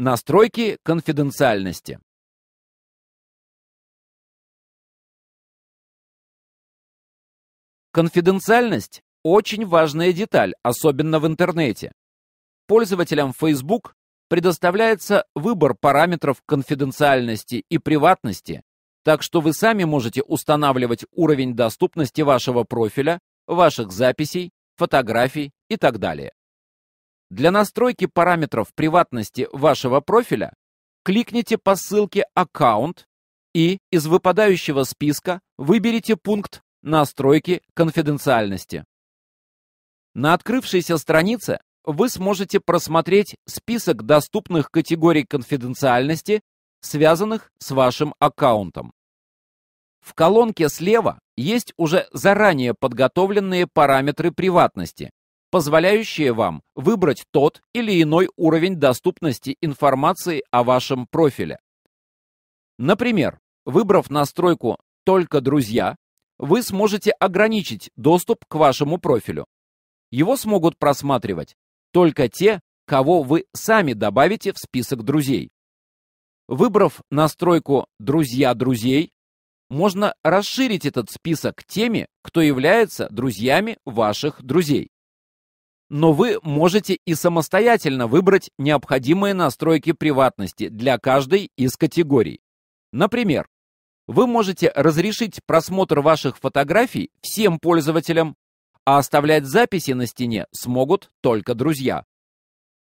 Настройки конфиденциальности. Конфиденциальность – очень важная деталь, особенно в интернете. Пользователям Facebook предоставляется выбор параметров конфиденциальности и приватности, так что вы сами можете устанавливать уровень доступности вашего профиля, ваших записей, фотографий и так далее. Для настройки параметров приватности вашего профиля кликните по ссылке «Аккаунт» и из выпадающего списка выберите пункт «Настройки конфиденциальности». На открывшейся странице вы сможете просмотреть список доступных категорий конфиденциальности, связанных с вашим аккаунтом. В колонке слева есть уже заранее подготовленные параметры приватности, позволяющие вам выбрать тот или иной уровень доступности информации о вашем профиле. Например, выбрав настройку «Только друзья», вы сможете ограничить доступ к вашему профилю. Его смогут просматривать только те, кого вы сами добавите в список друзей. Выбрав настройку «Друзья друзей», можно расширить этот список теми, кто является друзьями ваших друзей но вы можете и самостоятельно выбрать необходимые настройки приватности для каждой из категорий. Например, вы можете разрешить просмотр ваших фотографий всем пользователям, а оставлять записи на стене смогут только друзья.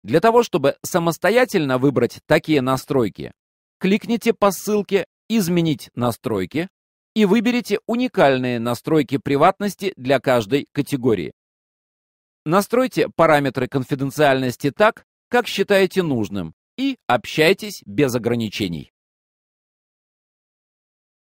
Для того, чтобы самостоятельно выбрать такие настройки, кликните по ссылке «Изменить настройки» и выберите уникальные настройки приватности для каждой категории. Настройте параметры конфиденциальности так, как считаете нужным, и общайтесь без ограничений.